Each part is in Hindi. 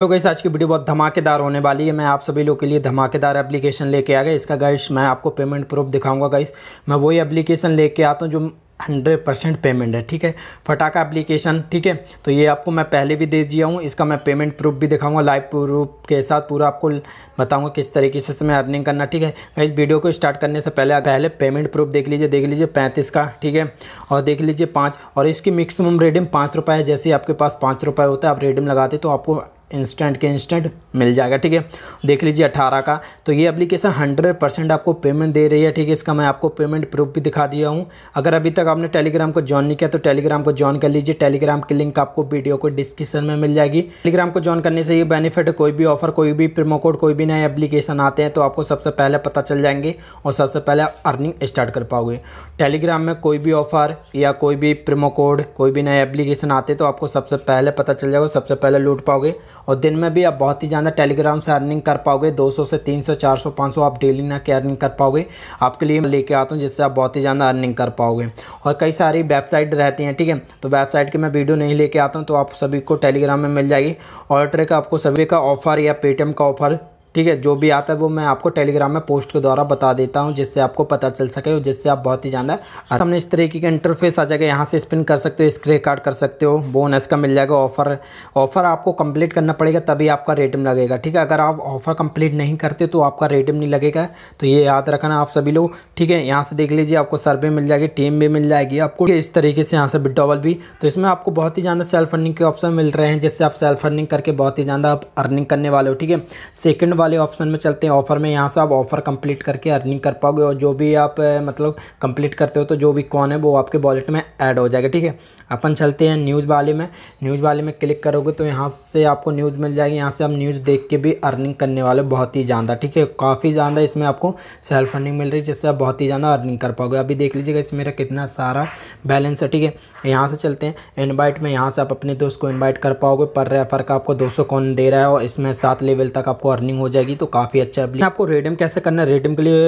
तो गई आज की वीडियो बहुत धमाकेदार होने वाली है मैं आप सभी लोग के लिए धमाकेदार एप्लीकेशन लेके आ गया इसका गाइस मैं आपको पेमेंट प्रूफ दिखाऊंगा गाइस मैं वही एप्लीकेशन लेके आता हूँ जो हंड्रेड परसेंट पेमेंट है ठीक है फटाका एप्लीकेशन ठीक है तो ये आपको मैं पहले भी दे दिया हूँ इसका मैं पेमेंट प्रूफ भी दिखाऊंगा लाइव प्रूफ के साथ पूरा आपको बताऊंगा किस तरीके से इसमें अर्निंग करना ठीक है इस वीडियो को स्टार्ट करने से पहले पहले पेमेंट प्रूफ देख लीजिए देख लीजिए पैंतीस का ठीक है और देख लीजिए पाँच और इसकी मैक्सिमम रेडियम पाँच रुपये है जैसे आपके पास पाँच रुपये होता है आप रेडियम लगाते तो आपको इंस्टेंट के इंस्टेंट मिल जाएगा ठीक है देख लीजिए अठारह का तो ये एप्लीकेशन हंड्रेड परसेंट आपको पेमेंट दे रही है ठीक है इसका मैं आपको पेमेंट प्रूफ भी दिखा दिया हूँ अगर अभी तक आपने टेलीग्राम को ज्वाइन नहीं किया तो टेलीग्राम को ज्वाइन कर लीजिए टेलीग्राम की लिंक आपको वीडियो को डिस्क्रिप्शन में मिल जाएगी टेलीग्राम को ज्वाइन करने से ये बेनिफिट कोई भी ऑफर कोई भी प्रोमो कोड कोई भी नए एप्लीकेशन आते हैं तो आपको सबसे पहले पता चल जाएंगे और सबसे पहले अर्निंग स्टार्ट कर पाओगे टेलीग्राम में कोई भी ऑफर या कोई भी प्रोमो कोड कोई भी नए एप्लीकेशन आते तो आपको सबसे पहले पता चल जाएगा सबसे पहले लूट पाओगे और दिन में भी आप बहुत ही ज़्यादा टेलीग्राम से अर्निंग कर पाओगे 200 से 300 400 500 आप डेली ना के अर्निंग कर पाओगे आपके लिए लेके आता हूँ जिससे आप बहुत ही ज़्यादा अर्निंग कर पाओगे और कई सारी वेबसाइट रहती हैं ठीक है तो वेबसाइट की मैं वीडियो नहीं लेके आता हूँ तो आप सभी को टेलीग्राम में मिल जाएगी और ट्रेक आपको सभी का ऑफर या पेटीएम का ऑफर ठीक है जो भी आता है वो मैं आपको टेलीग्राम में पोस्ट के द्वारा बता देता हूँ जिससे आपको पता चल सके और जिससे आप बहुत ही ज़्यादा हमने इस तरीके का इंटरफेस आ जाएगा यहाँ से स्पिन कर सकते हो स्क्रे कार्ड कर सकते हो बोनस का मिल जाएगा ऑफर ऑफर आपको कंप्लीट करना पड़ेगा तभी आपका रेटम लगेगा ठीक है अगर आप ऑफर कंप्लीट नहीं करते तो आपका रेटम नहीं लगेगा तो ये याद रखना आप सभी लोग ठीक है यहाँ से देख लीजिए आपको सर्वे मिल जाएगी टीम भी मिल जाएगी आपको इस तरीके से यहाँ से बिडॉवल भी तो इसमें आपको बहुत ही ज़्यादा सेल्फ अर्निंग के ऑप्शन मिल रहे हैं जिससे आप सेल्फ अर्निंग करके बहुत ही ज़्यादा आप अर्निंग करने वाले हो ठीक है सेकेंड वाले ऑप्शन में चलते हैं ऑफ़र में यहाँ से आप ऑफ़र कंप्लीट करके अर्निंग कर पाओगे और जो भी आप मतलब कंप्लीट करते हो तो जो भी कौन है वो आपके वॉलेट में ऐड हो जाएगा ठीक है अपन चलते हैं न्यूज़ वाले में न्यूज़ वाले में क्लिक करोगे तो यहाँ से आपको न्यूज़ मिल जाएगी यहाँ से आप न्यूज़ देख के भी अर्निंग करने वाले बहुत ही ज़्यादा ठीक है काफ़ी ज़्यादा इसमें आपको सेल्फ अर्निंग मिल रही है जिससे आप बहुत ही ज़्यादा अर्निंग कर पाओगे अभी देख लीजिएगा इसमें मेरा कितना सारा बैलेंस है ठीक है यहाँ से चलते हैं इन्वाइट में यहाँ से आप अपने दोस्त को इन्वाइट कर पाओगे पर रेफर का आपको दो कौन दे रहा है और इसमें सात लेवल तक आपको अर्निंग हो जाएगी तो काफ़ी अच्छा है आपको रेडियम कैसे करना है रेडियम के लिए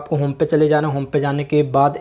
आपको होम पे चले जाना होम पे जाने के बाद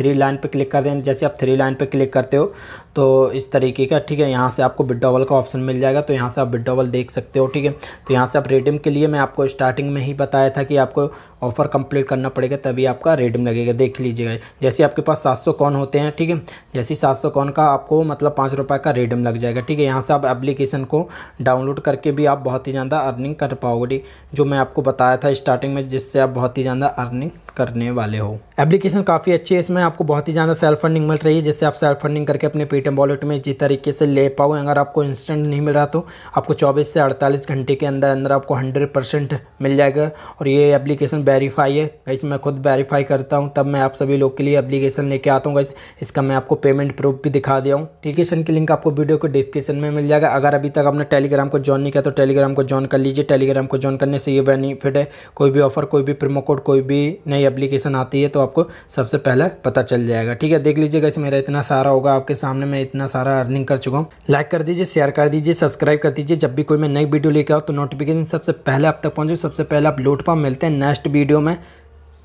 थ्री लाइन uh, पे क्लिक कर देना जैसे आप थ्री लाइन पे क्लिक करते हो तो इस तरीके का ठीक है यहाँ से आपको बिड्डोवल का ऑप्शन मिल जाएगा तो यहाँ से आप बिड्डोवल देख सकते हो ठीक है तो यहाँ से आप रेडियम के लिए मैं आपको स्टार्टिंग में ही बताया था कि आपको ऑफ़र कंप्लीट करना पड़ेगा तभी आपका रेडियम लगेगा देख लीजिएगा जैसे आपके पास सात सौ कौन होते हैं ठीक है जैसे सात सौ कौन का आपको मतलब पाँच रुपये का रेडिम लग जाएगा ठीक है यहाँ से आप एप्लीकेशन को डाउनलोड करके भी आप बहुत ही ज़्यादा अर्निंग कर पाओगे जो मैं आपको बताया था स्टार्टिंग में जिससे आप बहुत ही ज़्यादा अर्निंग करने वाले हो एप्लीकेशन काफ़ी अच्छी है इसमें आपको बहुत ही ज़्यादा सेल्फ फंडिंग मिल रही है जिससे आप सेल्फ फंडिंग करके अपने पेट आइटम वॉलेट में जिस तरीके से ले पाओ अगर आपको इंस्टेंट नहीं मिल रहा तो आपको चौबीस से अड़तालीस घंटे के अंदर अंदर आपको हंड्रेड परसेंट मिल जाएगा और ये एप्लीकेशन वेरीफाई है गाइस मैं खुद वेरीफाई करता हूँ तब मैं आप सभी लोग के लिए एप्लीकेशन लेके आता हूँ गाइस इसका मैं आपको पेमेंट प्रूफ भी दिखा दिया हूँ एप्लीकेशन की लिंक आपको वीडियो को डिस्क्रिप्शन में मिल जाएगा अगर अभी तक आपने टेलीग्राम को ज्वाइन नहीं किया तो टेलीग्राम को ज्वाइन कर लीजिए टेलीग्राम को ज्वाइन करने से ये बेनिफिट है कोई भी ऑफर कोई भी प्रोमो कोड कोई भी नई एप्लीकेशन आती है तो आपको सबसे पहले पता चल जाएगा ठीक है देख लीजिए गाइस मेरा इतना सारा होगा आपके सामने मैं इतना सारा अर्निंग कर चुका हूँ लाइक कर दीजिए शेयर कर दीजिए सब्सक्राइब कर दीजिए जब भी कोई मैं नई वीडियो लेकर आऊँ तो नोटिफिकेशन सबसे पहले आप तक पहुँचे सबसे पहले आप लूट मिलते हैं नेक्स्ट वीडियो में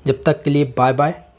जब तक के लिए बाय बाय